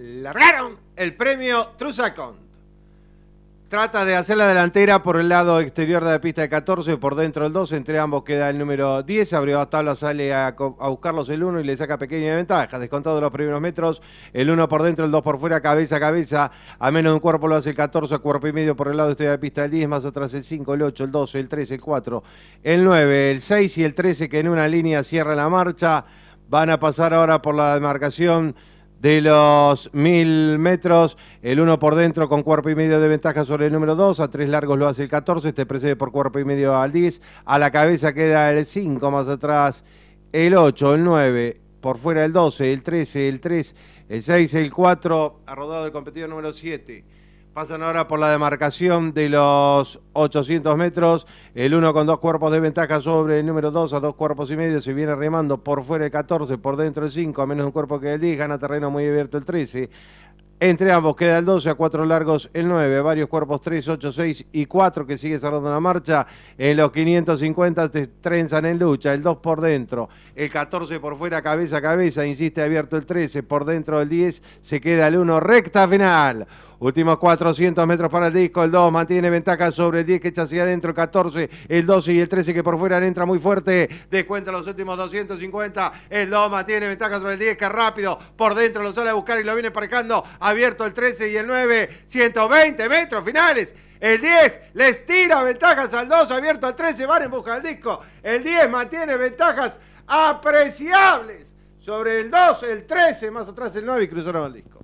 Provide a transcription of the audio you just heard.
largaron el premio Trusacont. Trata de hacer la delantera por el lado exterior de la pista de 14, y por dentro el 2, entre ambos queda el número 10, abrió a tabla sale a, buscarlos el 1 y le saca pequeña ventaja, descontado los primeros metros, el 1 por dentro, el 2 por fuera, cabeza a cabeza, a menos de un cuerpo lo hace el 14, cuerpo y medio por el lado exterior de la pista el 10, más atrás el 5, el 8, el 12, el 13, el 4, el 9, el 6 y el 13 que en una línea cierra la marcha, van a pasar ahora por la demarcación de los mil metros. El 1 por dentro con cuerpo y medio de ventaja sobre el número 2. A tres largos lo hace el 14. Este precede por cuerpo y medio al 10. A la cabeza queda el 5. Más atrás el 8, el 9. Por fuera el 12, el 13, el 3, el 6, el 4. Ha rodado el competidor número 7. Pasan ahora por la demarcación de los 800 metros. El 1 con dos cuerpos de ventaja sobre el número 2 a dos cuerpos y medio. Se viene remando por fuera el 14, por dentro el 5, a menos un cuerpo que el 10. Gana terreno muy abierto el 13. Entre ambos queda el 12, a cuatro largos el 9, varios cuerpos 3, 8, 6 y 4 que sigue cerrando la marcha. En los 550 se trenzan en lucha, el 2 por dentro, el 14 por fuera, cabeza a cabeza, insiste abierto el 13, por dentro el 10, se queda el 1, recta final. Últimos 400 metros para el disco. El 2 mantiene ventaja sobre el 10 que echa hacia adentro. El 14, el 12 y el 13 que por fuera entra muy fuerte. Descuenta los últimos 250. El 2 mantiene ventaja sobre el 10 que rápido por dentro lo sale a buscar y lo viene parejando Abierto el 13 y el 9. 120 metros finales. El 10 les tira ventajas al 2, abierto al 13, van en busca del disco. El 10 mantiene ventajas apreciables sobre el 2, el 13, más atrás el 9 y cruzaron al disco.